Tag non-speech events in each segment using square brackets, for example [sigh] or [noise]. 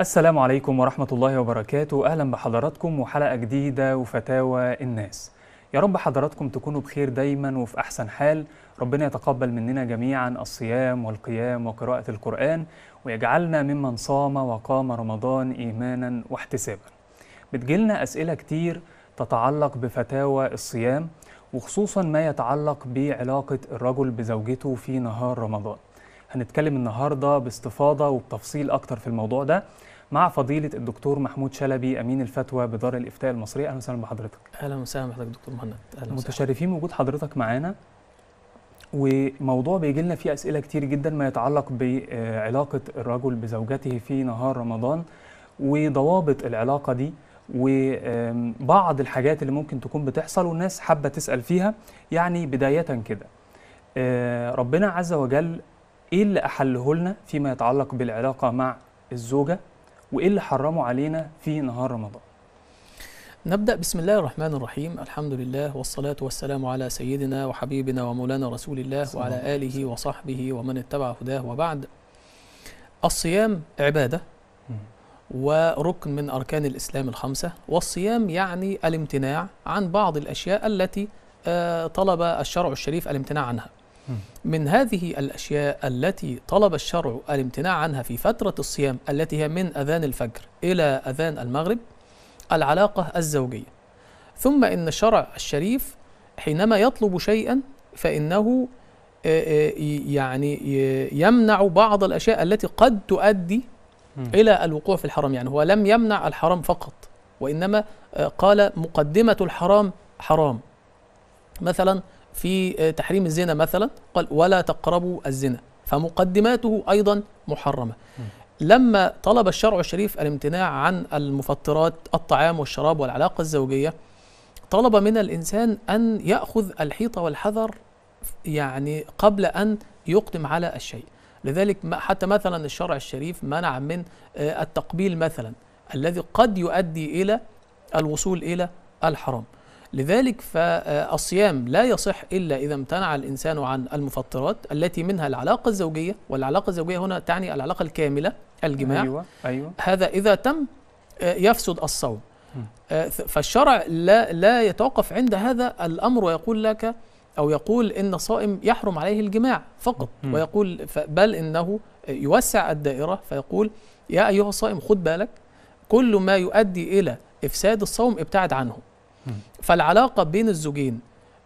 السلام عليكم ورحمة الله وبركاته أهلا بحضراتكم وحلقة جديدة وفتاوى الناس يا رب حضراتكم تكونوا بخير دايما وفي أحسن حال ربنا يتقبل مننا جميعا الصيام والقيام وقراءة القرآن ويجعلنا ممن صام وقام رمضان إيمانا واحتسابا بتجيلنا أسئلة كتير تتعلق بفتاوى الصيام وخصوصا ما يتعلق بعلاقة الرجل بزوجته في نهار رمضان هنتكلم النهاردة باستفاضة وبتفصيل أكتر في الموضوع ده مع فضيلة الدكتور محمود شلبي أمين الفتوى بدار الإفتاء المصري أهلا وسهلا بحضرتك أهلا وسهلا بحضرتك دكتور مهند أهلا متشرفين وجود حضرتك معانا وموضوع بيجي لنا فيه أسئلة كتير جدا ما يتعلق بعلاقة الرجل بزوجته في نهار رمضان وضوابط العلاقة دي وبعض الحاجات اللي ممكن تكون بتحصل والناس حابة تسأل فيها يعني بداية كده آه، ربنا عز وجل ايه اللي احله لنا فيما يتعلق بالعلاقه مع الزوجه وايه اللي حرمه علينا في نهار رمضان نبدأ بسم الله الرحمن الرحيم الحمد لله والصلاة والسلام على سيدنا وحبيبنا ومولانا رسول الله وعلى آله وصحبه ومن اتبع هداه وبعد الصيام عبادة وركن من أركان الإسلام الخمسة والصيام يعني الامتناع عن بعض الأشياء التي آه، طلب الشرع الشريف الامتناع عنها من هذه الأشياء التي طلب الشرع الامتناع عنها في فترة الصيام التي هي من أذان الفجر إلى أذان المغرب العلاقة الزوجية ثم إن الشرع الشريف حينما يطلب شيئا فإنه يعني يمنع بعض الأشياء التي قد تؤدي إلى الوقوع في الحرام يعني هو لم يمنع الحرام فقط وإنما قال مقدمة الحرام حرام مثلا في آه، تحريم الزنا مثلا قال ولا تقربوا الزنا فمقدماته أيضا محرمة لما طلب الشرع الشريف الامتناع عن المفطرات الطعام والشراب والعلاقة الزوجية طلب من الإنسان أن يأخذ الحيطة والحذر يعني قبل أن يقدم على الشيء لذلك حتى مثلا الشرع الشريف منع من آه، التقبيل مثلا الذي قد يؤدي إلى الوصول إلى الحرام لذلك فالصيام لا يصح إلا إذا امتنع الإنسان عن المفطرات التي منها العلاقة الزوجية والعلاقة الزوجية هنا تعني العلاقة الكاملة الجماع أيوة أيوة هذا إذا تم آه، يفسد الصوم آه، فالشرع لا, لا يتوقف عند هذا الأمر ويقول لك أو يقول إن صائم يحرم عليه الجماع فقط ويقول بل إنه يوسع الدائرة فيقول يا أيها الصائم خد بالك كل ما يؤدي إلى إفساد الصوم ابتعد عنه فالعلاقة بين الزوجين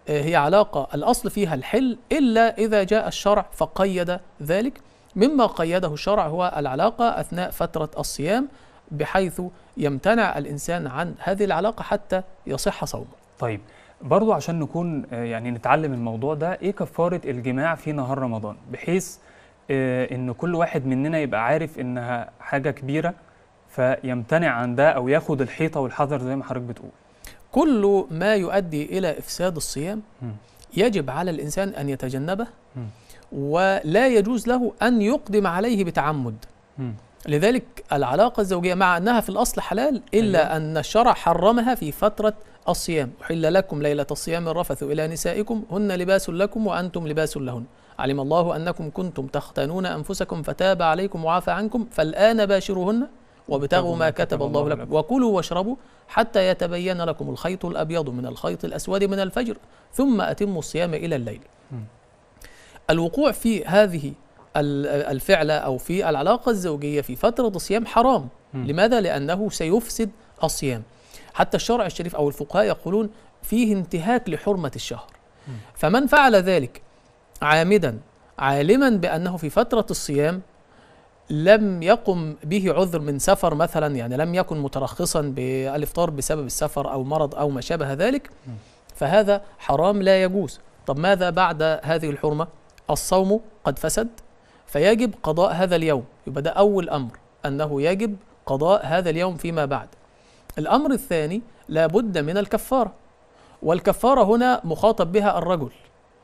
آه، هي علاقة الأصل فيها الحل إلا إذا جاء الشرع فقيد ذلك مما قيده الشرع هو العلاقة أثناء فترة الصيام بحيث يمتنع الإنسان عن هذه العلاقة حتى يصح صومه طيب برضو عشان نكون آه، يعني نتعلم الموضوع ده إيه كفارة الجماع في نهار رمضان بحيث آه، إن كل واحد مننا يبقى عارف إنها حاجة كبيرة فيمتنع عن ده أو ياخد الحيطة والحذر زي ما حضرتك بتقول كل ما يؤدي إلى إفساد الصيام يجب على الإنسان أن يتجنبه ولا يجوز له أن يقدم عليه بتعمد لذلك العلاقة الزوجية مع أنها في الأصل حلال إلا أيوة. أن الشرع حرمها في فترة الصيام أحل لكم ليلة الصيام الرفث إلى نسائكم هن لباس لكم وأنتم لباس لهن علم الله أنكم كنتم تختانون أنفسكم فتاب عليكم وعفى عنكم فالآن باشروهن وابتغوا ما كتب الله لكم وكلوا واشربوا حتى يتبين لكم الخيط الأبيض من الخيط الأسود من الفجر ثم أتموا الصيام إلى الليل الوقوع في هذه الفعلة أو في العلاقة الزوجية في فترة الصيام حرام لماذا؟ لأنه سيفسد الصيام حتى الشرع الشريف أو الفقهاء يقولون فيه انتهاك لحرمة الشهر فمن فعل ذلك عامدا عالما بأنه في فترة الصيام لم يقم به عذر من سفر مثلا يعني لم يكن مترخصا بالافطار بسبب السفر او مرض او ما شابه ذلك فهذا حرام لا يجوز طب ماذا بعد هذه الحرمه الصوم قد فسد فيجب قضاء هذا اليوم يبقى ده اول امر انه يجب قضاء هذا اليوم فيما بعد الامر الثاني لابد من الكفاره والكفاره هنا مخاطب بها الرجل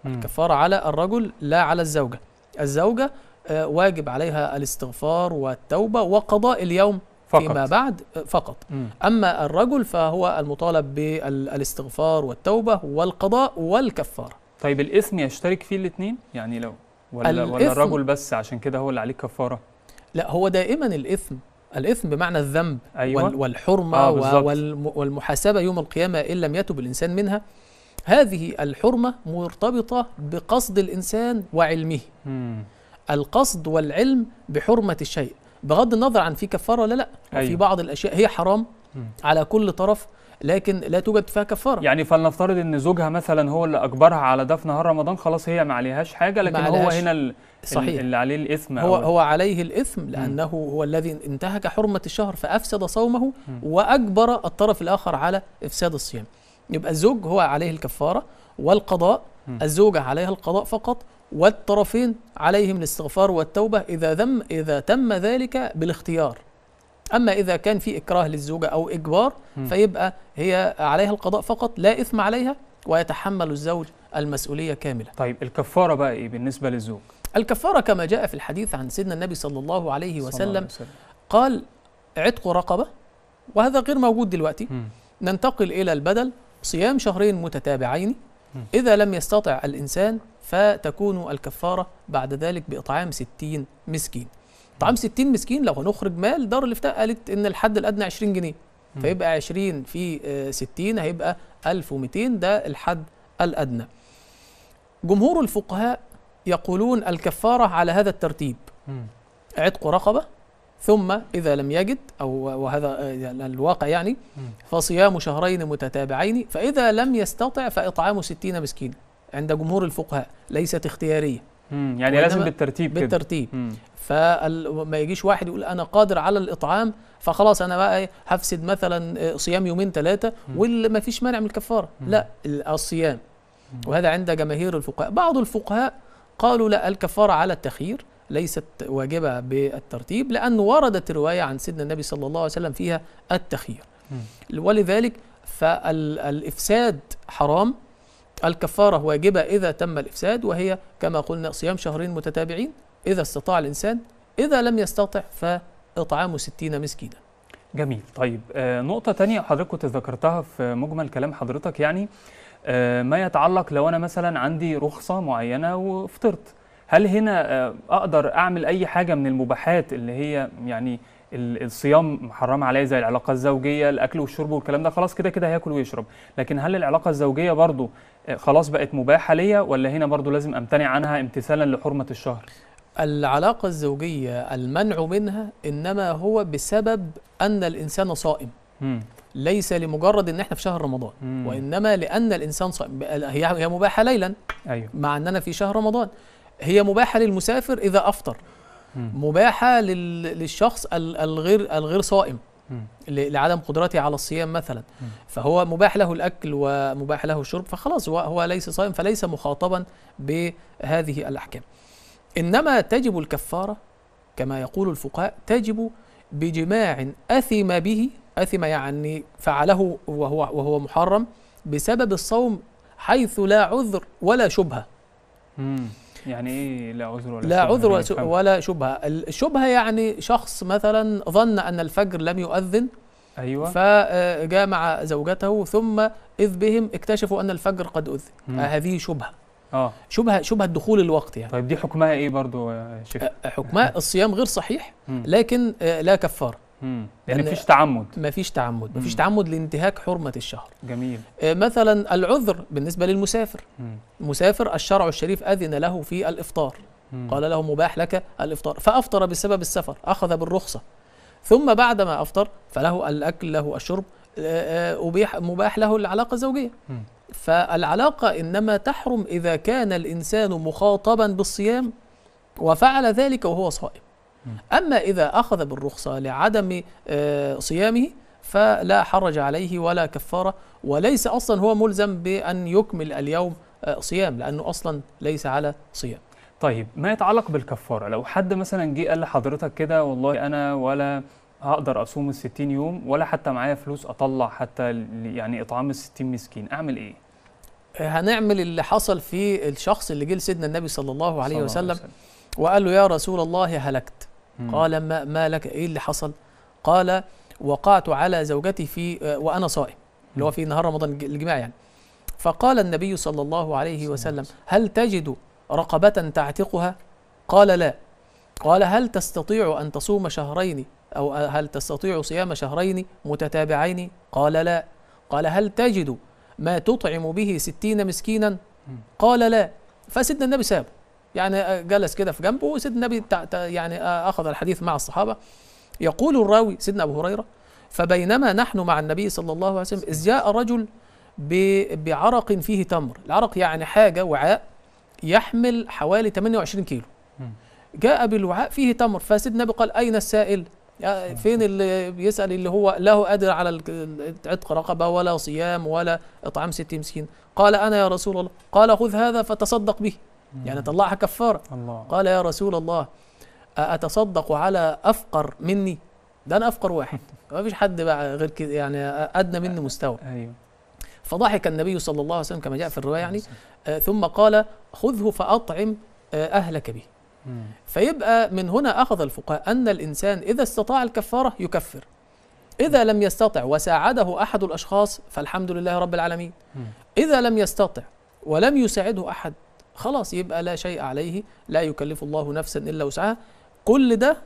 الكفاره على الرجل لا على الزوجه الزوجه آه، واجب عليها الاستغفار والتوبة وقضاء اليوم فقط. فيما بعد آه، فقط م. أما الرجل فهو المطالب بالاستغفار والتوبة والقضاء والكفارة طيب الإثم يشترك فيه الاثنين يعني لو ولا, ولا الرجل بس عشان كده هو اللي عليه كفارة لا هو دائما الإثم الإثم بمعنى الذنب أيوة. والحرمة آه والمحاسبة يوم القيامة إن لم يتب الإنسان منها هذه الحرمة مرتبطة بقصد الإنسان وعلمه مم. القصد والعلم بحرمه الشيء بغض النظر عن في كفاره ولا لا أيوة. في بعض الاشياء هي حرام على كل طرف لكن لا توجد فيها كفاره يعني فلنفترض ان زوجها مثلا هو اللي اجبرها على دفن نهار رمضان خلاص هي ما عليهاش حاجه لكن هو هنا ال... صحيح اللي عليه الاثم هو هو عليه الاثم لانه م. هو الذي انتهك حرمه الشهر فافسد صومه م. واجبر الطرف الاخر على افساد الصيام يبقى الزوج هو عليه الكفاره والقضاء الزوجه عليها القضاء فقط والطرفين عليهم الاستغفار والتوبة إذا, ذم إذا تم ذلك بالاختيار أما إذا كان في إكراه للزوجة أو إجبار فيبقى هي عليها القضاء فقط لا إثم عليها ويتحمل الزوج المسؤولية كاملة طيب الكفارة بقى إيه بالنسبة للزوج؟ الكفارة كما جاء في الحديث عن سيدنا النبي صلى الله عليه وسلم, صلى الله عليه وسلم. قال عتق رقبة وهذا غير موجود دلوقتي م. ننتقل إلى البدل صيام شهرين متتابعين م. إذا لم يستطع الإنسان فتكون الكفارة بعد ذلك بإطعام 60 مسكين إطعام 60 مسكين لو هنخرج مال دار الإفتاء قالت إن الحد الأدنى 20 جنيه فيبقى 20 في 60 آه، هيبقى 1200 ده الحد الأدنى جمهور الفقهاء يقولون الكفارة على هذا الترتيب عتق رقبة ثم إذا لم يجد أو وهذا آه، الواقع يعني فصيام شهرين متتابعين فإذا لم يستطع فإطعام 60 مسكين عند جمهور الفقهاء ليست اختياريه يعني لازم بالترتيب كده بالترتيب فما يجيش واحد يقول انا قادر على الاطعام فخلاص انا بقى إيه، هفسد مثلا آه، صيام يومين ثلاثه واللي ما فيش مانع من الكفاره لا الصيام وهذا عند جماهير الفقهاء بعض الفقهاء قالوا لا الكفاره على التخيير ليست واجبه بالترتيب لان وردت روايه عن سيدنا النبي صلى الله عليه وسلم فيها التخيير ولذلك فالافساد حرام الكفارة واجبة إذا تم الإفساد وهي كما قلنا صيام شهرين متتابعين إذا استطاع الإنسان إذا لم يستطع فإطعام ستين مسكينا جميل طيب آه، نقطة تانية حضرتك كنت ذكرتها في مجمل كلام حضرتك يعني آه، ما يتعلق لو أنا مثلا عندي رخصة معينة وفطرت هل هنا آه، أقدر أعمل أي حاجة من المباحات اللي هي يعني الصيام محرم عليه زي العلاقه الزوجيه الاكل والشرب والكلام ده خلاص كده كده هياكل ويشرب لكن هل العلاقه الزوجيه برضو آه، خلاص بقت مباحه ليا ولا هنا برضو لازم امتنع عنها امتثالا لحرمه الشهر العلاقه الزوجيه المنع منها انما هو بسبب ان الانسان صائم م. ليس لمجرد ان احنا في شهر رمضان مم. وانما لان الانسان صائم هي هي مباحه ليلا أيوه. مع اننا في شهر رمضان هي مباحه للمسافر اذا افطر مباحه للشخص الغير الغير صائم لعدم قدرته على الصيام مثلا فهو مباح له الاكل ومباح له الشرب فخلاص هو هو ليس صائم فليس مخاطبا بهذه الاحكام انما تجب الكفاره كما يقول الفقهاء تجب بجماع اثم به اثم يعني فعله وهو وهو محرم بسبب الصوم حيث لا عذر ولا شبهه يعني ايه لا عذر ولا لا عذر يعني ولا شبهة, ولا شبهة الشبهة يعني شخص مثلا ظن أن الفجر لم يؤذن أيوة فجاء مع زوجته ثم إذ بهم اكتشفوا أن الفجر قد أذن آه، هذه شبهة اه شبهه شبهه دخول الوقت يعني طيب دي حكمها ايه برضو يا شيخ؟ آه، حكمها [laughs] الصيام غير صحيح لكن آه، لا كفاره يعني, يعني مفيش تعمد مفيش تعمد مفيش تعمد لانتهاك حرمه الشهر جميل آه، مثلا العذر بالنسبه للمسافر مم. مسافر الشرع الشريف اذن له في الافطار مم. قال له مباح لك الافطار فافطر بسبب السفر اخذ بالرخصه ثم بعد ما افطر فله الاكل له الشرب آه، آه، ابيح مباح له العلاقه الزوجيه مم. فالعلاقه انما تحرم اذا كان الانسان مخاطبا بالصيام وفعل ذلك وهو صائم أما إذا أخذ بالرخصة لعدم آه، صيامه فلا حرج عليه ولا كفارة وليس أصلا هو ملزم بأن يكمل اليوم آه، صيام لأنه أصلا ليس على صيام طيب ما يتعلق بالكفارة لو حد مثلا جه قال لحضرتك كده والله أنا ولا هقدر أصوم الستين يوم ولا حتى معايا فلوس أطلع حتى يعني إطعام الستين مسكين أعمل إيه؟ آه، هنعمل اللي حصل في الشخص اللي جه لسيدنا النبي صلى الله عليه وسلم, وسلم وقال له يا رسول الله هلكت قال ما, ما لك إيه اللي حصل قال وقعت على زوجتي في آه، وأنا صائم اللي هو في نهار رمضان الجماع يعني فقال النبي صلى الله عليه وسلم هل تجد رقبة تعتقها قال لا قال هل تستطيع أن تصوم شهرين أو آه، هل تستطيع صيام شهرين متتابعين قال لا قال هل تجد ما تطعم به ستين مسكينا قال لا فسيدنا النبي سابه يعني آه، جلس كده في جنبه وسيدنا النبي يعني آه، اخذ الحديث مع الصحابه يقول الراوي سيدنا ابو هريره فبينما نحن مع النبي صلى الله عليه وسلم اذ جاء رجل بعرق فيه تمر العرق يعني حاجه وعاء يحمل حوالي 28 كيلو جاء بالوعاء فيه تمر فسيدنا النبي قال اين السائل فين اللي بيسال اللي هو له قادر على عتق رقبه ولا صيام ولا اطعام ست مسكين قال انا يا رسول الله قال خذ هذا فتصدق به يعني طلعها كفارة الله. قال يا رسول الله أتصدق على أفقر مني ده أنا أفقر واحد [laughs] ما فيش حد بقى غير كده يعني أدنى مني أيوه. مستوى أيوه فضحك النبي صلى الله عليه وسلم كما جاء في الرواية يعني آه ثم قال خذه فأطعم آه أهلك به فيبقى من هنا أخذ الفقهاء أن الإنسان إذا استطاع الكفارة يكفر إذا لم يستطع وساعده أحد الأشخاص فالحمد لله رب العالمين إذا لم يستطع ولم يساعده أحد خلاص يبقى لا شيء عليه لا يكلف الله نفسا الا وسعها كل ده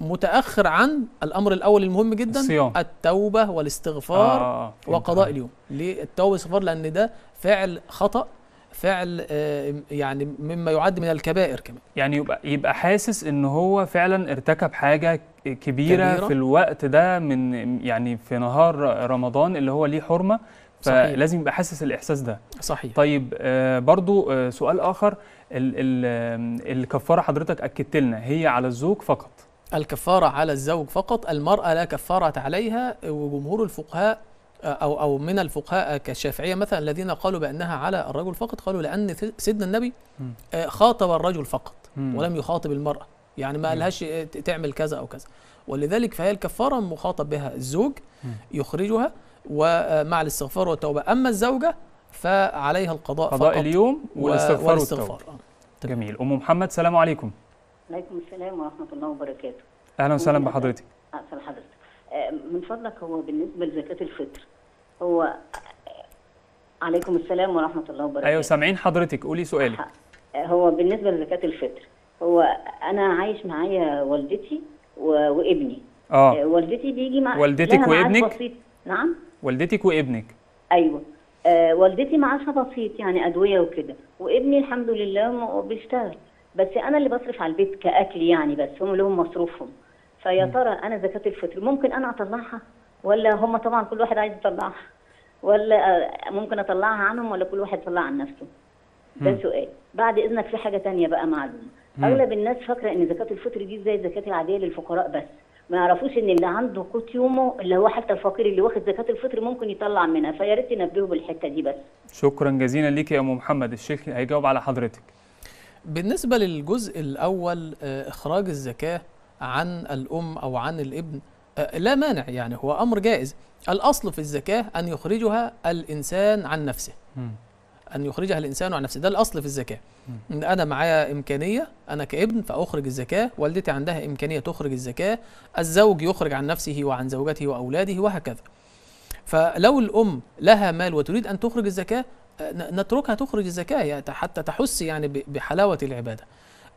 متاخر عن الامر الاول المهم جدا الصيام. التوبه والاستغفار آه. آه،, آه، وقضاء اليوم ليه التوبه والاستغفار لان ده فعل خطا فعل آه، يعني مما يعد من الكبائر كمان يعني يبقى يبقى حاسس ان هو فعلا ارتكب حاجه كبيره, كبيرة. في الوقت ده من يعني في نهار رمضان اللي هو ليه حرمه فلازم يبقى حاسس الاحساس ده صحيح طيب آه برضو آه سؤال اخر الـ الـ الكفاره حضرتك اكدت لنا هي على الزوج فقط الكفاره على الزوج فقط المراه لا كفاره عليها وجمهور الفقهاء آه، او او من الفقهاء كالشافعيه مثلا الذين قالوا بانها على الرجل فقط قالوا لان سيدنا النبي آه، خاطب الرجل فقط ولم يخاطب المراه يعني ما قالهاش آه، تعمل كذا او كذا ولذلك فهي الكفاره مخاطب بها الزوج يخرجها ومع الاستغفار والتوبة أما الزوجة فعليها القضاء قضاء فقط اليوم والاستغفار, والاستغفار والتوبة جميل أم محمد سلام عليكم عليكم السلام ورحمة الله وبركاته أهلا وسهلا بحضرتك أه، أهلا حضرتك أه، من فضلك هو بالنسبة لزكاة الفطر هو عليكم السلام ورحمة الله وبركاته أيوة سامعين حضرتك قولي سؤالك أه، هو بالنسبة لزكاة الفطر هو أنا عايش معايا والدتي وابني اه والدتي بيجي مع والدتك وابنك بسيط نعم والدتك وابنك ايوه آه والدتي معاشها بسيط يعني ادويه وكده وابني الحمد لله بيشتغل بس انا اللي بصرف على البيت كاكل يعني بس هم لهم مصروفهم فيا ترى انا زكاه الفطر ممكن انا اطلعها ولا هم طبعا كل واحد عايز يطلعها ولا آه، ممكن اطلعها عنهم ولا كل واحد يطلعها عن نفسه ده سؤال بعد اذنك في حاجه تانية بقى معلومه اغلب الناس فاكره ان زكاه الفطر دي زي الزكاه العاديه للفقراء بس ما يعرفوش ان اللي عنده قوت يومه اللي هو حتى الفقير اللي واخد زكاه الفطر ممكن يطلع منها فيا ريت تنبهوا بالحته دي بس شكرا جزيلا ليك يا ام محمد الشيخ هيجاوب على حضرتك بالنسبه للجزء الاول آه، اخراج الزكاه عن الام او عن الابن آه، لا مانع يعني هو امر جائز الاصل في الزكاه ان يخرجها الانسان عن نفسه م. ان يخرجها الانسان عن نفسه ده الاصل في الزكاه ان انا معايا امكانيه انا كابن فاخرج الزكاه والدتي عندها امكانيه تخرج الزكاه الزوج يخرج عن نفسه وعن زوجته واولاده وهكذا فلو الام لها مال وتريد ان تخرج الزكاه نتركها تخرج الزكاه يعني، حتى تحس يعني بحلاوه العباده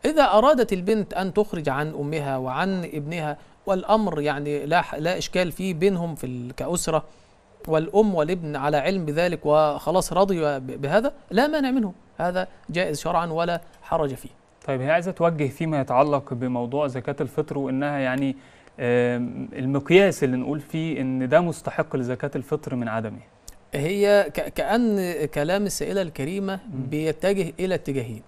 إذا أرادت البنت أن تخرج عن أمها وعن ابنها والأمر يعني لا لا إشكال فيه بينهم في كأسرة والأم والابن على علم بذلك وخلاص رضي بهذا لا مانع منه هذا جائز شرعا ولا حرج فيه طيب هي عايزة توجه فيما يتعلق بموضوع زكاة الفطر وإنها يعني المقياس اللي نقول فيه إن ده مستحق لزكاة الفطر من عدمه هي كأن كلام السائلة الكريمة بيتجه إلى اتجاهين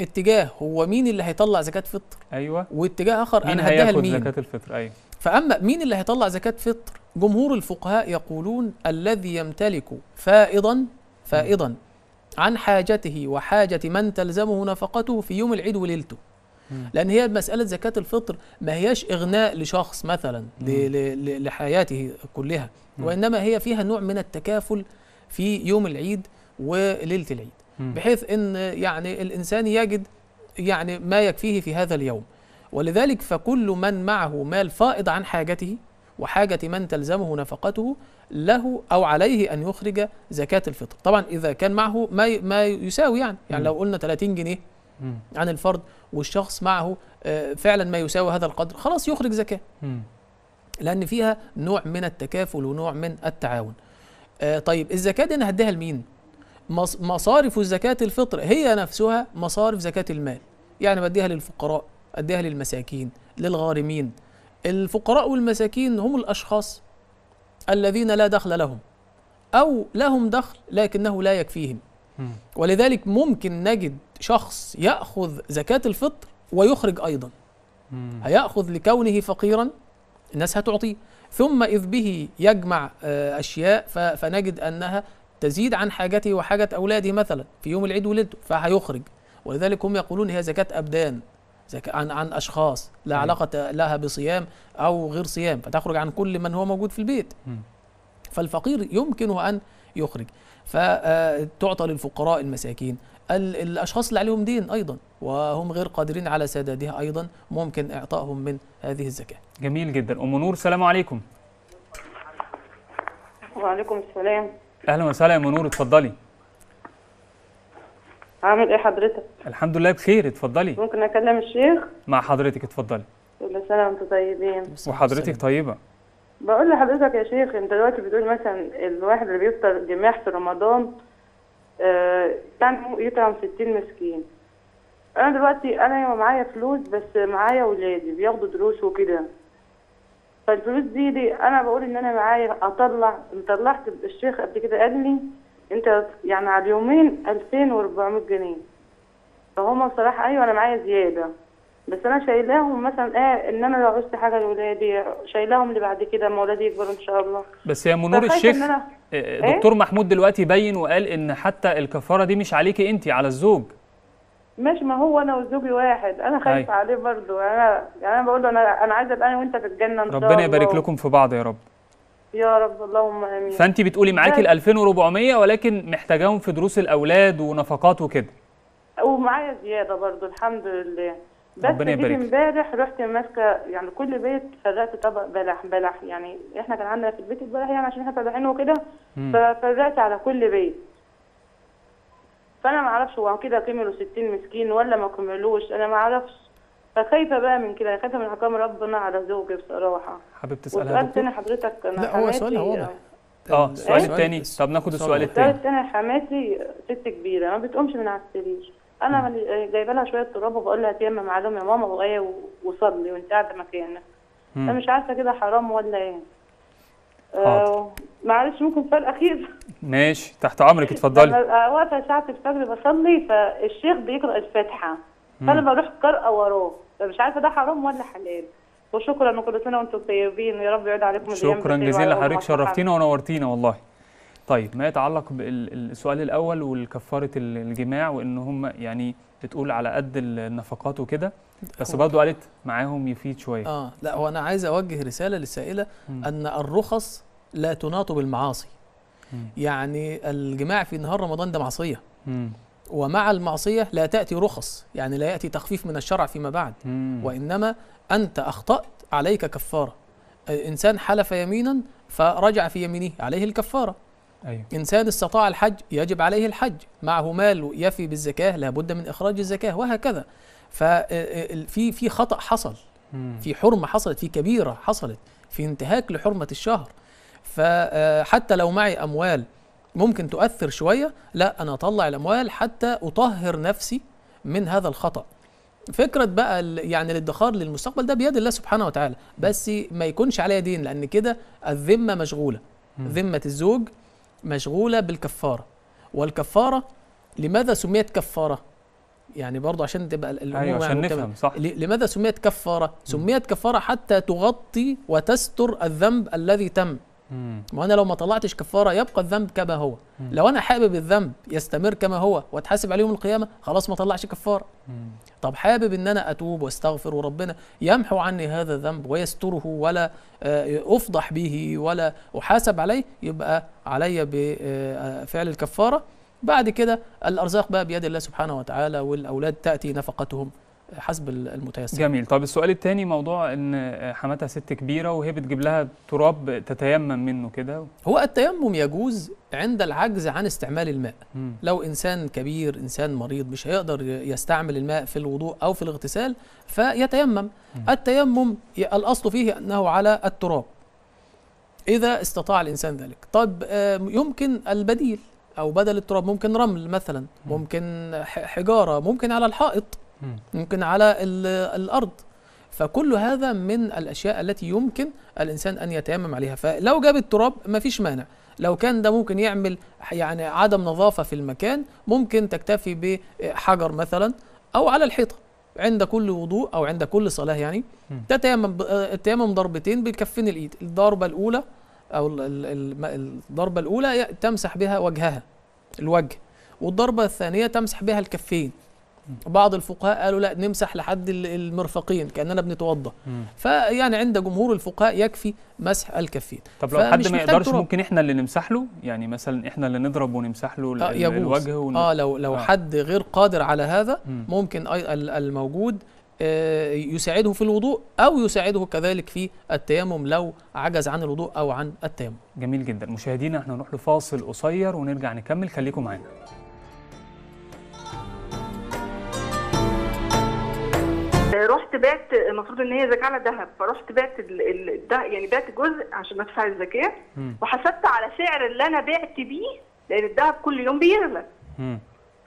اتجاه هو مين اللي هيطلع زكاة فطر أيوة واتجاه آخر مين أنا هديها لمين زكاة الفطر أيوة فأما مين اللي هيطلع زكاة فطر جمهور الفقهاء يقولون الذي يمتلك فائضا فائضا عن حاجته وحاجة من تلزمه نفقته في يوم العيد وليلته لان هي مساله زكاه الفطر ما هياش اغناء لشخص مثلا لحياته كلها وانما هي فيها نوع من التكافل في يوم العيد وليله العيد بحيث ان يعني الانسان يجد يعني ما يكفيه في هذا اليوم ولذلك فكل من معه مال فائض عن حاجته وحاجة من تلزمه نفقته له أو عليه أن يخرج زكاة الفطر طبعا إذا كان معه ما ما يساوي يعني يعني لو قلنا 30 جنيه عن الفرد والشخص معه آه، فعلا ما يساوي هذا القدر خلاص يخرج زكاة لأن فيها نوع من التكافل ونوع من التعاون آه، طيب الزكاة دي أنا هديها لمين؟ مصارف الزكاة الفطر هي نفسها مصارف زكاة المال يعني بديها للفقراء أديها للمساكين للغارمين الفقراء والمساكين هم الأشخاص الذين لا دخل لهم أو لهم دخل لكنه لا يكفيهم ولذلك ممكن نجد شخص يأخذ زكاة الفطر ويخرج أيضا هيأخذ لكونه فقيرا الناس هتعطيه ثم إذ به يجمع آه، أشياء فنجد أنها تزيد عن حاجته وحاجة أولاده مثلا في يوم العيد ولدته فهيخرج ولذلك هم يقولون هي زكاة أبدان عن عن اشخاص لا م. علاقه لها بصيام او غير صيام فتخرج عن كل من هو موجود في البيت م. فالفقير يمكنه ان يخرج فتعطى آه، للفقراء المساكين الاشخاص اللي عليهم دين ايضا وهم غير قادرين على سدادها ايضا ممكن اعطائهم من هذه الزكاه جميل جدا ام نور السلام عليكم وعليكم السلام اهلا وسهلا يا ام نور اتفضلي عامل ايه حضرتك؟ الحمد لله بخير اتفضلي ممكن اكلم الشيخ؟ مع حضرتك اتفضلي كل سنه وانتم طيبين وحضرتك طيبه بقول لحضرتك يا شيخ انت دلوقتي بتقول مثلا الواحد اللي بيفطر جماح في رمضان آه يطعم 60 مسكين انا دلوقتي انا معايا فلوس بس معايا ولادي بياخدوا دروس وكده فالفلوس دي, دي انا بقول ان انا معايا اطلع طلعت الشيخ قبل كده قال لي انت يعني على اليومين 2400 جنيه فهم صراحة ايوه انا معايا زياده بس انا شايلاهم مثلا ايه ان انا لو عشت حاجه لولادي شايلاهم اللي بعد كده لما اولادي يكبروا ان شاء الله بس يا منور الشيخ إن أنا... آه، آه، إيه؟ دكتور محمود دلوقتي بين وقال ان حتى الكفاره دي مش عليكي انت على الزوج ماشي ما هو انا وزوجي واحد انا خايفه عليه برضه انا يعني انا بقول له انا انا عايزه ابقى انا وانت في الجنه ان شاء الله ربنا يبارك لكم في بعض يا رب يا رب اللهم امين فانت بتقولي معاكي ال 2400 ولكن محتاجاهم في دروس الاولاد ونفقات وكده ومعايا زياده برضو الحمد لله بس جيت امبارح رحت ماسكه يعني كل بيت فرقت طبق بلح بلح يعني احنا كان عندنا في البيت البلح يعني عشان احنا فلاحينه وكده ففرقت على كل بيت فانا ما اعرفش هو كده كملوا 60 مسكين ولا ما كملوش انا ما اعرفش فخايفه بقى من كده خايفه يعني من حكام ربنا على زوجي بصراحه حابب تسالها والسؤال تاني حضرتك انا لا هو سؤال واضح يعني. اه السؤال الثاني طب ناخد السؤال الثاني السؤال الثاني حماتي ست كبيره ما بتقومش من على السرير انا آه، جايبه لها شويه تراب وبقول لها تيمم عليهم يا ماما وهي وصلي وانت قاعده مكانك انا مش عارفه كده حرام ولا ايه آه معلش ممكن سؤال اخير ماشي تحت امرك اتفضلي انا واقفه ساعه الفجر بصلي فالشيخ بيقرا الفاتحه فانا بروح قرأة وراه فمش عارفه ده حرام ولا حلال وشكرا وكل سنه وانتم طيبين ويا رب يعيد عليكم شكرا جزيلا لحضرتك شرفتينا ونورتينا والله طيب ما يتعلق بالسؤال الاول والكفاره الجماع وان هم يعني بتقول على قد النفقات وكده بس برضه قالت معاهم يفيد شويه اه لا هو انا عايز اوجه رساله للسائله م. ان الرخص لا تناط بالمعاصي م. يعني الجماع في نهار رمضان ده معصيه م. ومع المعصية لا تأتي رخص يعني لا يأتي تخفيف من الشرع فيما بعد مم. وإنما أنت أخطأت عليك كفارة إنسان حلف يمينا فرجع في يمينه عليه الكفارة أيوه. إنسان استطاع الحج يجب عليه الحج معه مال يفي بالزكاة لابد من إخراج الزكاة وهكذا ففي آه، آه، في خطأ حصل في حرمة حصلت في كبيرة حصلت في انتهاك لحرمة الشهر فحتى آه، لو معي أموال ممكن تؤثر شويه لا انا اطلع الاموال حتى اطهر نفسي من هذا الخطا فكره بقى يعني الادخار للمستقبل ده بيد الله سبحانه وتعالى بس ما يكونش عليا دين لان كده الذمه مشغوله ذمه الزوج مشغوله بالكفاره والكفاره لماذا سميت كفاره يعني برضه عشان تبقى الامور أيوة عشان نفهم صح لماذا سميت كفاره سميت كفاره حتى تغطي وتستر الذنب الذي تم ما انا لو ما طلعتش كفاره يبقى الذنب كما هو مم. لو انا حابب الذنب يستمر كما هو واتحاسب عليه يوم القيامه خلاص ما طلعش كفاره طب حابب ان انا اتوب واستغفر وربنا يمحو عني هذا الذنب ويستره ولا آه، افضح به ولا احاسب عليه يبقى علي بفعل آه، الكفاره بعد كده الارزاق بقى بيد الله سبحانه وتعالى والاولاد تاتي نفقتهم حسب المتيسر جميل طب السؤال الثاني موضوع ان حماتها ست كبيره وهي بتجيب لها تراب تتيمم منه كده هو التيمم يجوز عند العجز عن استعمال الماء م. لو انسان كبير انسان مريض مش هيقدر يستعمل الماء في الوضوء او في الاغتسال فيتيمم م. التيمم الاصل فيه انه على التراب اذا استطاع الانسان ذلك طب آه، يمكن البديل او بدل التراب ممكن رمل مثلا ممكن حجاره ممكن على الحائط يمكن على الارض فكل هذا من الاشياء التي يمكن الانسان ان يتيمم عليها فلو جاب التراب مفيش مانع لو كان ده ممكن يعمل يعني عدم نظافه في المكان ممكن تكتفي بحجر مثلا او على الحيطه عند كل وضوء او عند كل صلاه يعني تتيمم التيمم آه، ضربتين بكفين الايد الضربه الاولى او الضربه الاولى تمسح بها وجهها الوجه والضربه الثانيه تمسح بها الكفين بعض الفقهاء قالوا لا نمسح لحد المرفقين كاننا بنتوضا فيعني عند جمهور الفقهاء يكفي مسح الكفين طب لو حد ما يقدرش ممكن احنا اللي نمسح له يعني مثلا احنا اللي نضرب ونمسح له آه الوجه ون... اه لو لو آه. حد غير قادر على هذا ممكن الموجود آه، يساعده في الوضوء او يساعده كذلك في التيمم لو عجز عن الوضوء او عن التيمم جميل جدا مشاهدينا احنا هنروح لفاصل قصير ونرجع نكمل خليكم معانا رحت بعت المفروض ان هي زكاه على ذهب فرحت بعت ال... ده يعني بعت جزء عشان ادفع الزكاه وحسبت على سعر اللي انا بعت بيه لان الذهب كل يوم بيغلى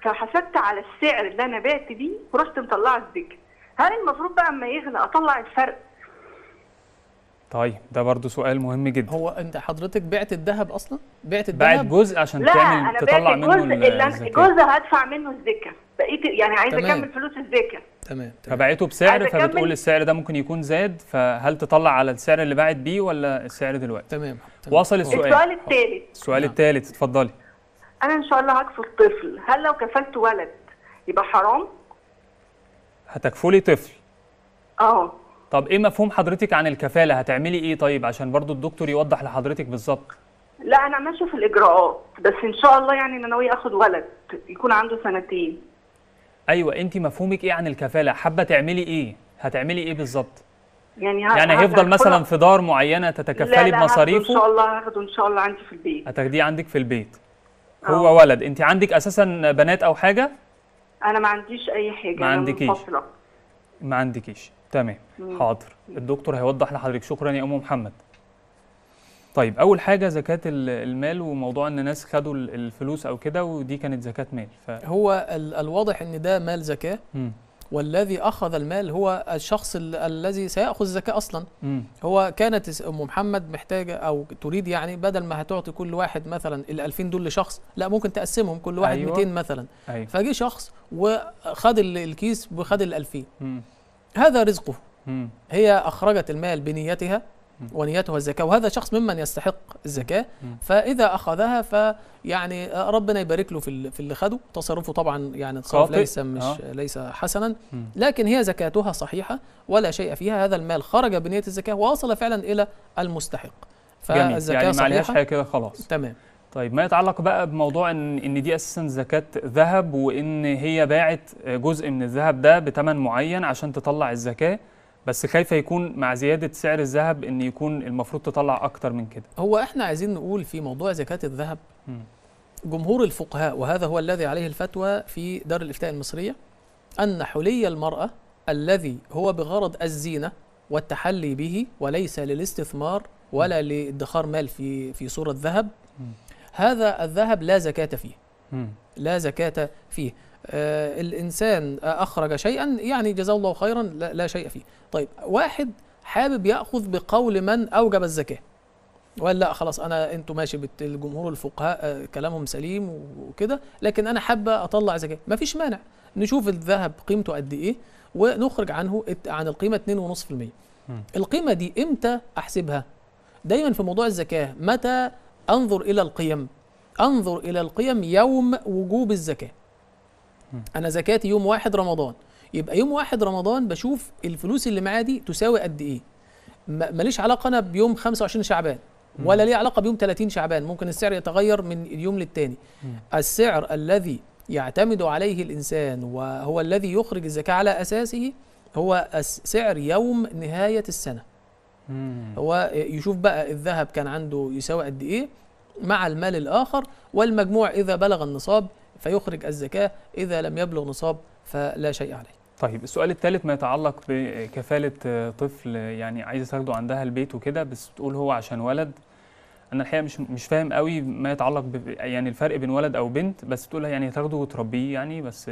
فحسبت على السعر اللي انا بعت بيه ورحت مطلعه الزكاه هل المفروض بقى اما يغلى اطلع الفرق طيب ده برضو سؤال مهم جدا هو انت حضرتك بعت الذهب اصلا بعت الذهب بعت جزء عشان تعمل تطلع منه الزكاه لا انا بعت الجزء اللي جزء هدفع منه الزكاه بقيت يعني عايزه اكمل فلوس الزكاه تمام تمام. فبعته بسعر فبتقول السعر ده ممكن يكون زاد فهل تطلع على السعر اللي باعت بيه ولا السعر دلوقتي تمام, تمام. وصل السؤال السؤال الثالث السؤال نعم. الثالث اتفضلي انا ان شاء الله هكفل طفل هل لو كفلت ولد يبقى حرام هتكفلي طفل اه طب ايه مفهوم حضرتك عن الكفاله هتعملي ايه طيب عشان برضو الدكتور يوضح لحضرتك بالظبط لا انا ماشي في الاجراءات بس ان شاء الله يعني انا ناويه اخد ولد يكون عنده سنتين ايوه انت مفهومك ايه عن الكفاله حابه تعملي ايه هتعملي ايه بالظبط يعني يعني هيفضل مثلا في دار معينه تتكفلي لا بمصاريفه لا ان شاء الله هاخده ان شاء الله عندي في البيت هتاخديه عندك في البيت أوه. هو آه. ولد انت عندك اساسا بنات او حاجه انا ما عنديش اي حاجه ما عندكيش ما عندكيش تمام حاضر الدكتور هيوضح لحضرتك شكرا يا ام محمد طيب اول حاجه زكاه المال وموضوع ان ناس خدوا الفلوس او كده ودي كانت زكاه مال ف... هو الواضح ان ده مال زكاه م. والذي اخذ المال هو الشخص الذي سياخذ الزكاه اصلا م. هو كانت ام محمد محتاجه او تريد يعني بدل ما هتعطي كل واحد مثلا ال 2000 دول لشخص لا ممكن تقسمهم كل واحد أيوة. 200 مثلا أيوة. فجي شخص وخد الكيس وخد ال 2000 هذا رزقه م. هي اخرجت المال بنيتها ونيتها الزكاة وهذا شخص ممن يستحق الزكاة فإذا أخذها فيعني ربنا يبارك له في في اللي خده تصرفه طبعا يعني تصرف ليس مش آه. ليس حسنا لكن هي زكاتها صحيحة ولا شيء فيها هذا المال خرج بنية الزكاة ووصل فعلا إلى المستحق يعني فالزكاة يعني ما عليهاش حاجة كده خلاص تمام طيب ما يتعلق بقى بموضوع ان ان دي اساسا زكاه ذهب وان هي باعت جزء من الذهب ده بثمن معين عشان تطلع الزكاه بس خايفه يكون مع زياده سعر الذهب ان يكون المفروض تطلع اكتر من كده هو احنا عايزين نقول في موضوع زكاه الذهب جمهور الفقهاء وهذا هو الذي عليه الفتوى في دار الافتاء المصريه ان حلي المراه الذي هو بغرض الزينه والتحلي به وليس للاستثمار ولا لادخار مال في في صوره ذهب هذا الذهب لا زكاه فيه لا زكاه فيه آه، الإنسان أخرج شيئا يعني جزاه الله خيرا لا, لا شيء فيه طيب واحد حابب يأخذ بقول من أوجب الزكاة وقال لا خلاص انا انتوا ماشي الجمهور الفقهاء آه، كلامهم سليم وكده لكن انا حابه اطلع زكاه مفيش مانع نشوف الذهب قيمته قد ايه ونخرج عنه عن القيمه 2.5% القيمه دي امتى احسبها دايما في موضوع الزكاه متى انظر الى القيم انظر الى القيم يوم وجوب الزكاه انا زكاتي يوم واحد رمضان يبقى يوم واحد رمضان بشوف الفلوس اللي معايا دي تساوي قد ايه ماليش علاقه انا بيوم 25 شعبان ولا ليه علاقه بيوم 30 شعبان ممكن السعر يتغير من اليوم للتاني السعر الذي يعتمد عليه الانسان وهو الذي يخرج الزكاه على اساسه هو سعر يوم نهايه السنه هو يشوف بقى الذهب كان عنده يساوي قد ايه مع المال الاخر والمجموع اذا بلغ النصاب فيخرج الزكاة إذا لم يبلغ نصاب فلا شيء عليه طيب السؤال الثالث ما يتعلق بكفالة طفل يعني عايزة تاخده عندها البيت وكده بس تقول هو عشان ولد انا الحقيقه مش مش فاهم قوي ما يتعلق ب يعني الفرق بين ولد او بنت بس تقولها يعني تاخده وتربيه يعني بس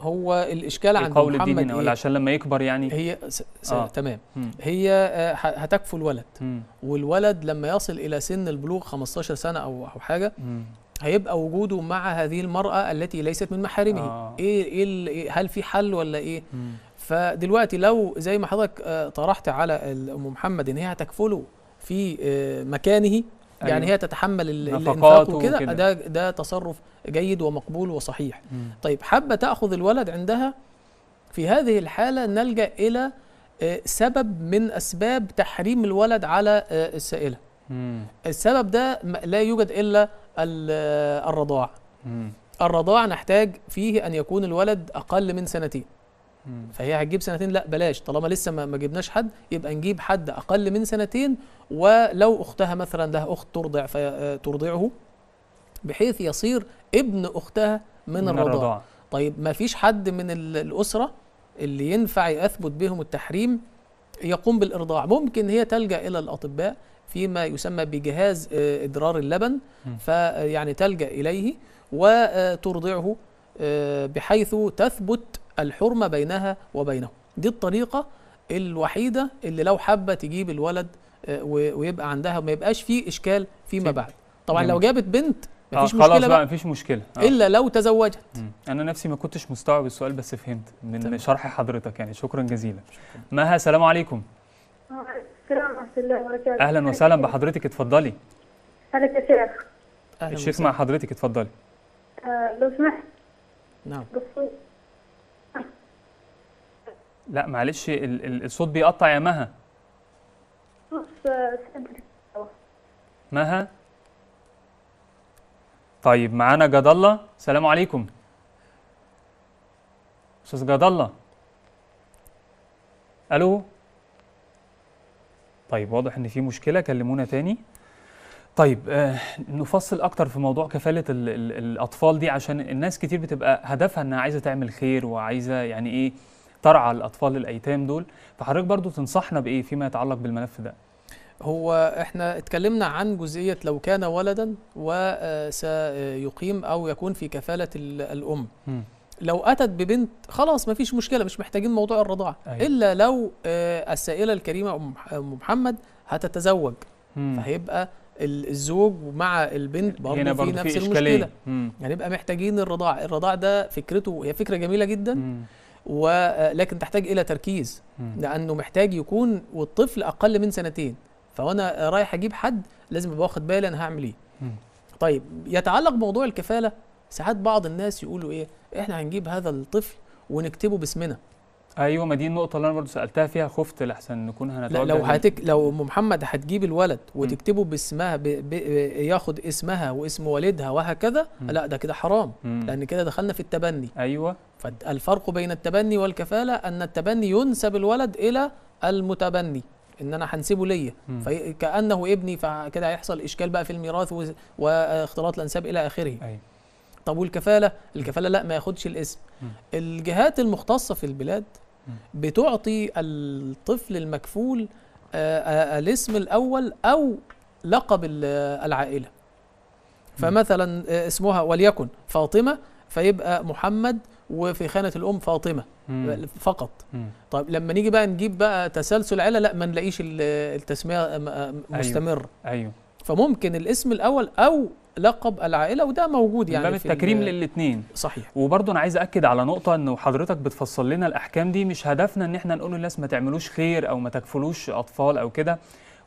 هو الاشكال عند قول محمد الدين إيه؟ ولا عشان لما يكبر يعني هي س آه. تمام مم. هي آه، هتكفل ولد مم. والولد لما يصل الى سن البلوغ 15 سنه او او حاجه مم. هيبقى وجوده مع هذه المرأة التي ليست من محارمه آه. إيه, إيه, إيه، هل في حل ولا إيه مم. فدلوقتي لو زي ما حضرتك آه، طرحت على أم محمد إن هي هتكفله في آه، مكانه يعني أيوه. هي تتحمل الانفاق وكده ده ده تصرف جيد ومقبول وصحيح مم. طيب حابه تاخذ الولد عندها في هذه الحاله نلجا الى آه، سبب من اسباب تحريم الولد على السائله مم. السبب ده لا يوجد الا الرضاع الرضاع نحتاج فيه أن يكون الولد أقل من سنتين فهي هتجيب سنتين لا بلاش طالما لسه ما جبناش حد يبقى نجيب حد اقل من سنتين ولو اختها مثلا لها اخت ترضع فترضعه آه، بحيث يصير ابن اختها من, من الرضاعه الرضاع. طيب ما فيش حد من الاسره اللي ينفع يثبت بهم التحريم يقوم بالارضاع ممكن هي تلجا الى الاطباء فيما يسمى بجهاز آه، إدرار اللبن فيعني آه، تلجأ إليه وترضعه آه، بحيث تثبت الحرمة بينها وبينه دي الطريقة الوحيدة اللي لو حابة تجيب الولد ويبقى عندها ما يبقاش فيه إشكال فيما بعد طبعا لو جابت بنت مفيش آه مشكله خلاص بقى مفيش مشكله آه. الا لو تزوجت مم. انا نفسي ما كنتش مستوعب السؤال بس فهمت من طبعا. شرح حضرتك يعني شكرا جزيلا شكرا. مها سلام عليكم السلام ورحمة الله وبركاته أهلا وسهلا بحضرتك اتفضلي أهلا يا شيخ اهلا الشيخ مع حضرتك اتفضلي آه، لو سمحت نعم لا معلش الصوت بيقطع يا مها مها طيب معانا جاد الله السلام عليكم استاذ جاد الله الو طيب واضح ان في مشكله كلمونا تاني طيب آه نفصل اكتر في موضوع كفاله الاطفال دي عشان الناس كتير بتبقى هدفها انها عايزه تعمل خير وعايزه يعني ايه ترعى الاطفال الايتام دول فحضرتك برضو تنصحنا بايه فيما يتعلق بالملف ده هو احنا اتكلمنا عن جزئيه لو كان ولدا وسيقيم او يكون في كفاله الام م. لو أتت ببنت خلاص مفيش مشكلة مش محتاجين موضوع الرضاعة أيوة. إلا لو آه، السائلة الكريمة أم محمد هتتزوج مم. فهيبقى الزوج مع البنت برضه في نفس المشكله هنبقى يعني محتاجين الرضاع الرضاع ده فكرته هي فكره جميله جدا مم. ولكن آه، تحتاج الى تركيز مم. لانه محتاج يكون والطفل اقل من سنتين فانا رايح اجيب حد لازم ابقى واخد بالي انا هعمل ايه طيب يتعلق بموضوع الكفاله ساعات بعض الناس يقولوا ايه احنا هنجيب هذا الطفل ونكتبه باسمنا ايوه ما دي النقطه اللي انا برضه سالتها فيها خفت لحسن نكون هنتوجه لو هتك لو ام محمد هتجيب الولد وتكتبه باسمها ب... ب... ياخد اسمها واسم والدها وهكذا م. لا ده كده حرام م. لان كده دخلنا في التبني ايوه فالفرق بين التبني والكفاله ان التبني ينسب الولد الى المتبني ان انا هنسيبه ليا فكانه ابني فكده هيحصل اشكال بقى في الميراث و... واختلاط الانساب الى اخره أيوة. طب والكفاله الكفاله لا ما ياخدش الاسم الجهات المختصه في البلاد بتعطي الطفل المكفول آه، آه، الاسم الاول او لقب آه، العائله فمثلا اسمها وليكن فاطمه فيبقى محمد وفي خانه الام فاطمه فقط مم. طيب لما نيجي بقى نجيب بقى تسلسل عيله لا ما نلاقيش التسميه أيوه. مستمر أيوه. أيوه. فممكن الاسم الاول او لقب العائله وده موجود يعني باب التكريم للاثنين صحيح وبرضه انا عايز اكد على نقطه انه حضرتك بتفصل لنا الاحكام دي مش هدفنا ان احنا نقول للناس ما تعملوش خير او ما تكفلوش اطفال او كده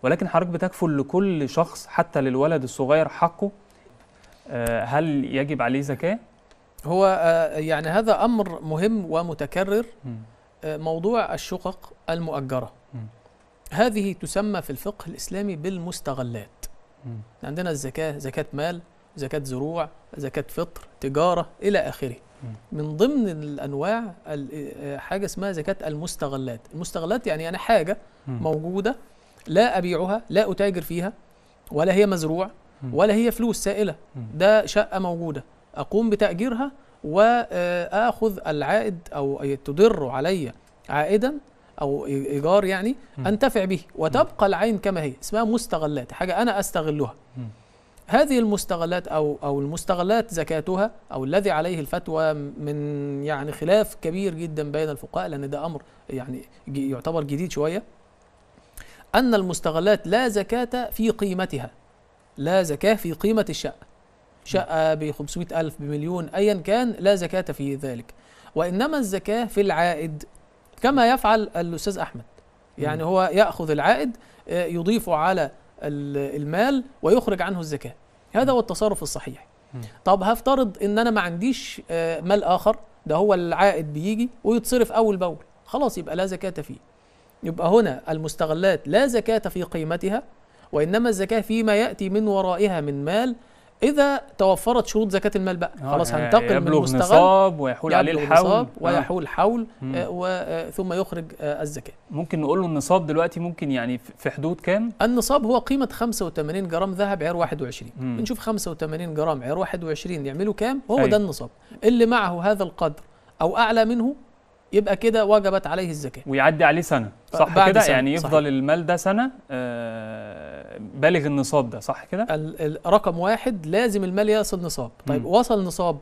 ولكن حضرتك بتكفل لكل شخص حتى للولد الصغير حقه آه، هل يجب عليه زكاه هو آه، يعني هذا امر مهم ومتكرر آه، موضوع الشقق المؤجره هذه تسمى في الفقه الاسلامي بالمستغلات عندنا الزكاة زكاة مال زكاة زروع زكاة فطر تجارة إلى آخره من ضمن الأنواع آه، حاجة اسمها زكاة المستغلات المستغلات يعني أنا حاجة موجودة لا أبيعها لا أتاجر فيها ولا هي مزروع ولا هي فلوس سائلة ده شقة موجودة أقوم بتأجيرها وآخذ العائد أو تدر علي عائدا او ايجار يعني انتفع به وتبقى العين كما هي اسمها مستغلات حاجه انا استغلها هذه المستغلات او او المستغلات زكاتها او الذي عليه الفتوى من يعني خلاف كبير جدا بين الفقهاء لان ده امر يعني يعتبر جديد شويه ان المستغلات لا زكاه في قيمتها لا زكاه في قيمه الشقه شقه ب 500 ألف بمليون أيا كان لا زكاة في ذلك وإنما الزكاة في العائد كما يفعل الاستاذ احمد يعني هو ياخذ العائد آه، يضيفه على المال ويخرج عنه الزكاه هذا هو التصرف الصحيح طب هفترض ان انا ما عنديش آه، مال اخر ده هو العائد بيجي ويتصرف اول باول خلاص يبقى لا زكاه فيه يبقى هنا المستغلات لا زكاه في قيمتها وانما الزكاه فيما ياتي من ورائها من مال اذا توفرت شروط زكاه المال بقى آه، خلاص يعني هنتقل من المستغل ويحول عليه الحول آه. ويحول حول آه، ثم يخرج الزكاه ممكن نقول له النصاب دلوقتي ممكن يعني في حدود كام النصاب هو قيمه 85 جرام ذهب عيار 21 مم. بنشوف 85 جرام عيار 21 يعملوا كام هو أي. أيوه. ده النصاب اللي معه هذا القدر او اعلى منه يبقى كده وجبت عليه الزكاه ويعدي عليه سنه آه، صح كده يعني يفضل صحيح. المال ده سنه آه بالغ النصاب ده صح كده رقم واحد لازم المال يصل نصاب طيب م. وصل نصاب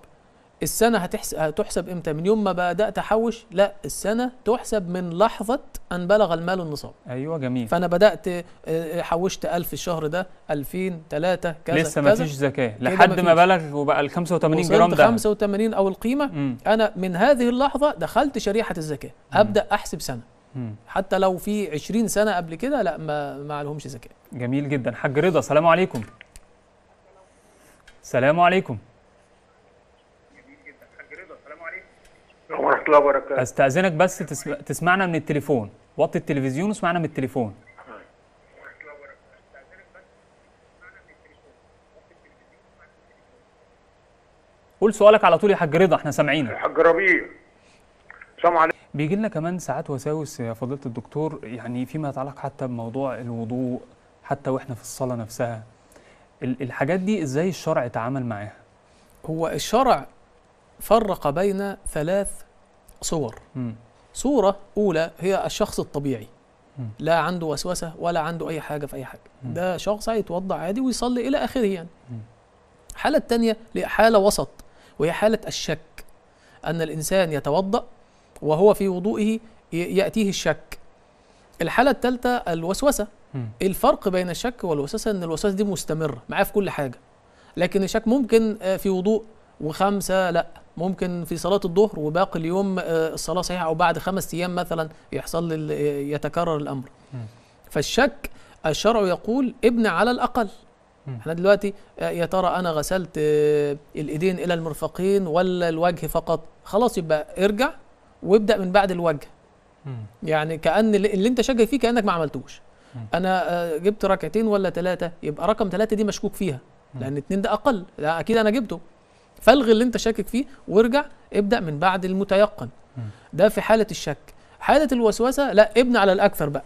السنة هتحس... هتحسب امتى من يوم ما بدأت احوش لا السنة تحسب من لحظة ان بلغ المال النصاب ايوه جميل فانا بدأت آه، آه، حوشت 1000 الشهر ده 2000 3 كذا لسه ما فيش زكاة لحد ما بلغ وبقى ال 85 جرام ده 85 او القيمة مم. انا من هذه اللحظة دخلت شريحة الزكاة ابدأ احسب سنة حتى لو في 20 سنه قبل كده لا ما ما عليهمش زكاه جميل جدا حاج رضا سلام عليكم سلام عليكم ورحمه الله وبركاته استاذنك بس تسم... تسمعنا من التليفون وطي التلفزيون واسمعنا من التليفون قول سؤالك على طول يا حاج رضا احنا سامعينك يا حاج ربيع سلام عليكم بيجي لنا كمان ساعات وساوس يا فضيله الدكتور يعني فيما يتعلق حتى بموضوع الوضوء حتى واحنا في الصلاه نفسها الحاجات دي ازاي الشرع اتعامل معاها هو الشرع فرق بين ثلاث صور صورة أولى هي الشخص الطبيعي لا عنده وسوسة ولا عنده أي حاجة في أي حاجة ده شخص هيتوضع عادي ويصلي إلى آخره يعني الحالة الثانية حالة وسط وهي حالة الشك أن الإنسان يتوضأ وهو في وضوئه يأتيه الشك الحالة الثالثة الوسوسة الفرق بين الشك والوسوسة أن الوسوسة دي مستمرة معاه في كل حاجة لكن الشك ممكن آه، في وضوء وخمسة لأ ممكن في صلاه الظهر وباقي اليوم آه، الصلاه صحيحه او بعد خمس ايام مثلا يحصل يتكرر الامر فالشك الشرع يقول ابن على الاقل احنا دلوقتي آه، يا ترى انا غسلت آه، الايدين الى المرفقين ولا الوجه فقط خلاص يبقى ارجع وابدا من بعد الوجه يعني كان اللي انت شاكك فيه كانك ما عملتوش انا جبت ركعتين ولا ثلاثه يبقى رقم ثلاثه دي مشكوك فيها لان اتنين ده اقل ده اكيد انا جبته فالغي اللي انت شاكك فيه وارجع ابدا من بعد المتيقن ده في حاله الشك حاله الوسوسه لا ابن على الاكثر بقى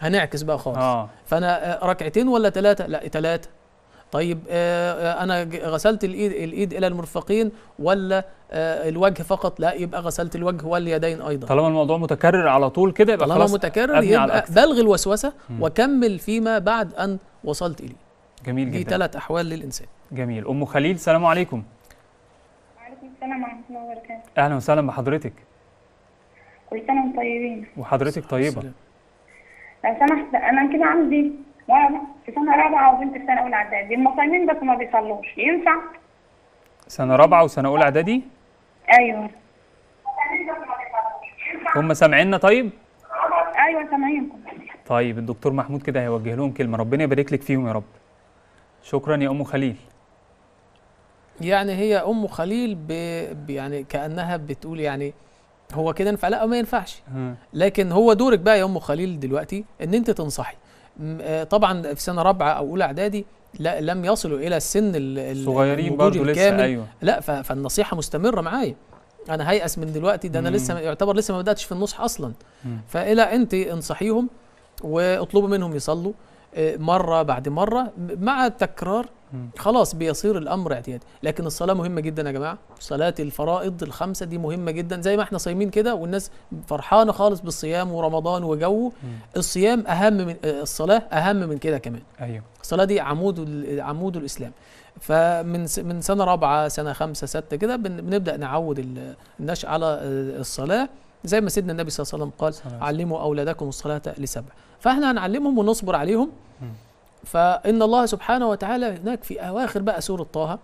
هنعكس بقى خالص آه. فانا آه، ركعتين ولا ثلاثه لا ثلاثه طيب آه، آه، انا غسلت الايد الايد الى المرفقين ولا الوجه فقط لا يبقى غسلت الوجه واليدين ايضا طالما الموضوع متكرر على طول كده يبقى طالما متكرر يبقى بلغ الوسوسه وكمل فيما بعد ان وصلت اليه جميل جدا دي ثلاث احوال للانسان جميل ام خليل السلام عليكم وعليكم السلام ورحمه الله وبركاته اهلا وسهلا بحضرتك كل سنه وانتم طيبين وحضرتك طيبه لو سمحت انا كده عندي في سنه رابعه وبنت في سنه اولى اعدادي المصايمين بس ما بيصلوش ينفع سنه رابعه وسنه اولى اعدادي ايوه هم سامعيننا طيب ايوه سامعينكم طيب الدكتور محمود كده هيوجه لهم كلمه ربنا يبارك لك فيهم يا رب شكرا يا ام خليل يعني هي ام خليل ب... ب... يعني كانها بتقول يعني هو كده ينفع لا ما ينفعش لكن هو دورك بقى يا ام خليل دلوقتي ان انت تنصحي آه، طبعا في سنه رابعه او اولى اعدادي لا لم يصلوا الى السن الصغيرين برضه لسه ايوه لا فالنصيحه مستمره معايا انا هيأس من دلوقتي ده انا لسه يعتبر لسه ما بداتش في النصح اصلا فالى انت انصحيهم واطلبوا منهم يصلوا آه، مره بعد مره مع التكرار خلاص بيصير الامر اعتيادي لكن الصلاه مهمه جدا يا جماعه صلاه الفرائض الخمسه دي مهمه جدا زي ما احنا صايمين كده والناس فرحانه خالص بالصيام ورمضان وجو الصيام اهم من الصلاه اهم من كده كمان ايوه الصلاه دي عمود عمود الاسلام فمن من سنه رابعه سنه خمسه سته كده بنبدا نعود الناس على آه، الصلاه زي ما سيدنا النبي صلى الله عليه وسلم قال علموا اولادكم الصلاه لسبع فاحنا هنعلمهم ونصبر عليهم م. فإن الله سبحانه وتعالى هناك في أواخر بقى سورة طه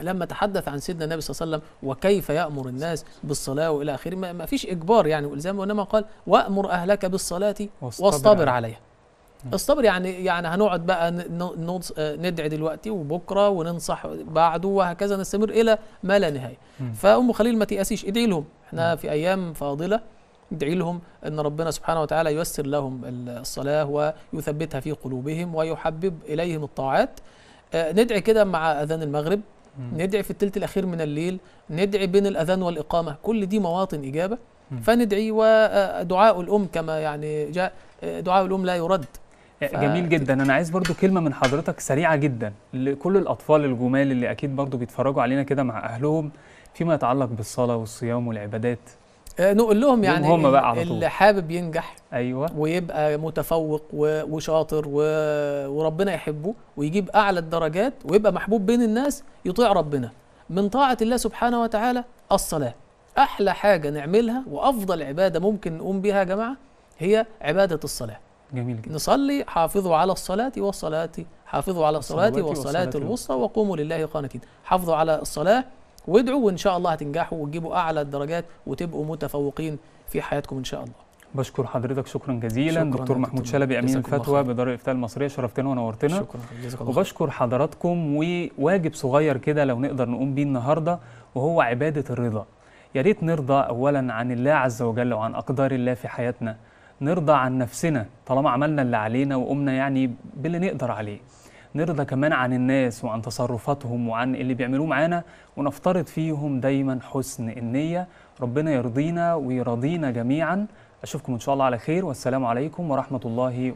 لما تحدث عن سيدنا النبي صلى الله عليه وسلم وكيف يأمر الناس بالصلاة وإلى آخره ما فيش إجبار يعني وإلزام وإنما قال وأمر أهلك بالصلاة واصطبر عليها الصبر يعني يعني هنقعد بقى ندعي دلوقتي وبكره وننصح بعده وهكذا نستمر الى ما لا نهايه. فام خليل ما تيأسيش ادعي لهم احنا في ايام فاضله ادعي لهم أن ربنا سبحانه وتعالى ييسر لهم الصلاة ويثبتها في قلوبهم ويحبب إليهم الطاعات آه، ندعي كده مع أذان المغرب ندعي في الثلث الأخير من الليل ندعي بين الأذان والإقامة كل دي مواطن إجابة فندعي ودعاء الأم كما يعني جاء آه، دعاء الأم لا يرد آه، ف... جميل جدا انا عايز برضو كلمه من حضرتك سريعه جدا لكل الاطفال الجمال اللي اكيد برضو بيتفرجوا علينا كده مع اهلهم فيما يتعلق بالصلاه والصيام والعبادات آه، نقول لهم يعني هم بقى على طول. اللي حابب ينجح ايوه ويبقى متفوق وشاطر وربنا يحبه ويجيب اعلى الدرجات ويبقى محبوب بين الناس يطيع ربنا من طاعه الله سبحانه وتعالى الصلاه احلى حاجه نعملها وافضل عباده ممكن نقوم بها يا جماعه هي عباده الصلاه جميل جدا نصلي حافظوا على الصلاة والصلاة حافظوا على الصلاة والصلاة الوسطى وقوموا لله قانتين حافظوا على الصلاة وادعوا وان شاء الله هتنجحوا وتجيبوا اعلى الدرجات وتبقوا متفوقين في حياتكم ان شاء الله بشكر حضرتك شكرا جزيلا شكرا دكتور محمود شلبي امين الفتوى بدار الافتاء المصريه شرفتنا ونورتنا شكرا وبشكر حضراتكم وواجب صغير كده لو نقدر نقوم بيه النهارده وهو عباده الرضا يا ريت نرضى اولا عن الله عز وجل وعن اقدار الله في حياتنا نرضى عن نفسنا طالما عملنا اللي علينا وقمنا يعني باللي نقدر عليه نرضى كمان عن الناس وعن تصرفاتهم وعن اللي بيعملوه معانا ونفترض فيهم دايما حسن النية ربنا يرضينا ويرضينا جميعا أشوفكم إن شاء الله على خير والسلام عليكم ورحمة الله